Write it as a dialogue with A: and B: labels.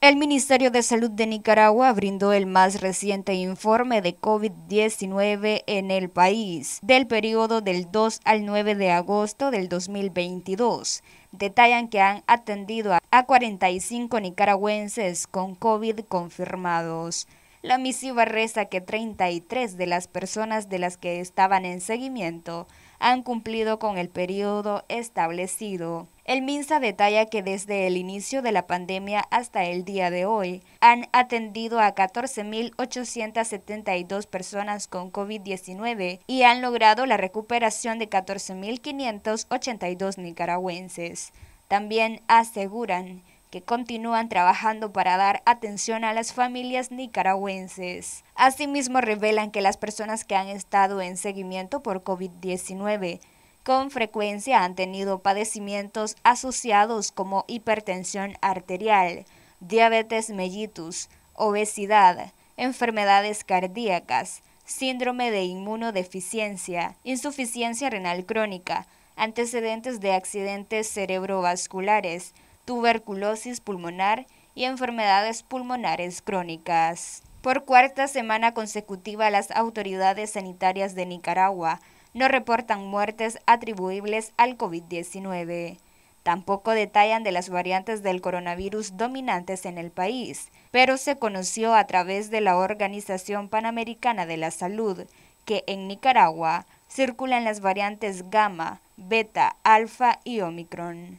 A: El Ministerio de Salud de Nicaragua brindó el más reciente informe de COVID-19 en el país del periodo del 2 al 9 de agosto del 2022. Detallan que han atendido a 45 nicaragüenses con COVID confirmados. La misiva reza que 33 de las personas de las que estaban en seguimiento han cumplido con el periodo establecido. El MINSA detalla que desde el inicio de la pandemia hasta el día de hoy han atendido a 14.872 personas con COVID-19 y han logrado la recuperación de 14.582 nicaragüenses. También aseguran que continúan trabajando para dar atención a las familias nicaragüenses. Asimismo, revelan que las personas que han estado en seguimiento por COVID-19 con frecuencia han tenido padecimientos asociados como hipertensión arterial, diabetes mellitus, obesidad, enfermedades cardíacas, síndrome de inmunodeficiencia, insuficiencia renal crónica, antecedentes de accidentes cerebrovasculares, tuberculosis pulmonar y enfermedades pulmonares crónicas. Por cuarta semana consecutiva, las autoridades sanitarias de Nicaragua no reportan muertes atribuibles al COVID-19. Tampoco detallan de las variantes del coronavirus dominantes en el país, pero se conoció a través de la Organización Panamericana de la Salud que en Nicaragua circulan las variantes gamma, beta, alfa y omicron.